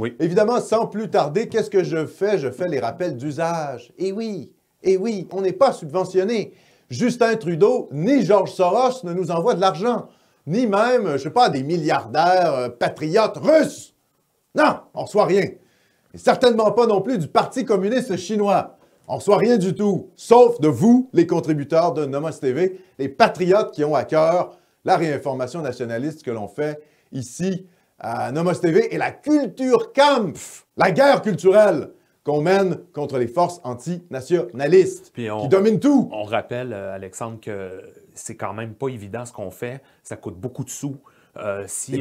Oui. Évidemment, sans plus tarder, qu'est-ce que je fais? Je fais les rappels d'usage. Eh oui, eh oui, on n'est pas subventionné. Justin Trudeau ni Georges Soros ne nous envoient de l'argent, ni même, je ne sais pas, des milliardaires euh, patriotes russes. Non, on reçoit rien. Et certainement pas non plus du Parti communiste chinois. On reçoit rien du tout, sauf de vous, les contributeurs de Nomos TV, les patriotes qui ont à cœur la réinformation nationaliste que l'on fait ici à Nomos TV et la culture camp, la guerre culturelle qu'on mène contre les forces antinationalistes qui dominent tout. On rappelle, euh, Alexandre, que c'est quand même pas évident ce qu'on fait. Ça coûte beaucoup de sous. Euh, si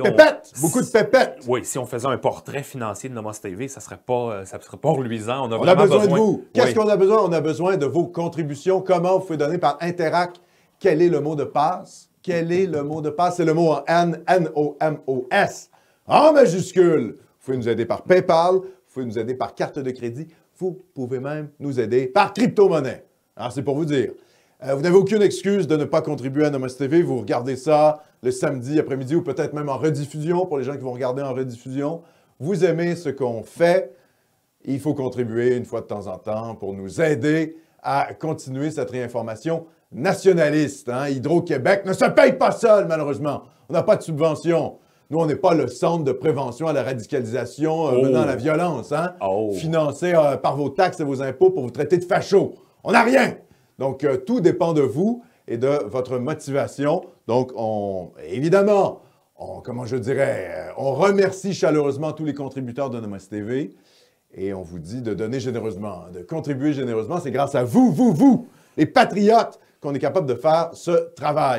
beaucoup de pépettes. Oui, si on faisait un portrait financier de Nomos TV, ça serait pas, euh, ça serait pas reluisant. On a, besoin, de vous. Qu'est-ce qu'on a besoin On a besoin de vos contributions. Comment vous pouvez donner par Interact? Quel est le mot de passe Quel est le mot de passe C'est le mot en N N O M O S en majuscule. Vous pouvez nous aider par PayPal, vous pouvez nous aider par carte de crédit, vous pouvez même nous aider par crypto-monnaie. c'est pour vous dire. Euh, vous n'avez aucune excuse de ne pas contribuer à Nomos TV. Vous regardez ça le samedi après-midi ou peut-être même en rediffusion pour les gens qui vont regarder en rediffusion. Vous aimez ce qu'on fait. Il faut contribuer une fois de temps en temps pour nous aider à continuer cette réinformation nationaliste. Hein. Hydro-Québec ne se paye pas seul, malheureusement. On n'a pas de subvention. Nous, on n'est pas le centre de prévention à la radicalisation à euh, oh. la violence, hein? Oh. Financé euh, par vos taxes et vos impôts pour vous traiter de facho. On n'a rien! Donc, euh, tout dépend de vous et de votre motivation. Donc, on, évidemment, comment je dirais, on remercie chaleureusement tous les contributeurs de Nomos TV et on vous dit de donner généreusement, de contribuer généreusement. C'est grâce à vous, vous, vous, les patriotes, qu'on est capable de faire ce travail.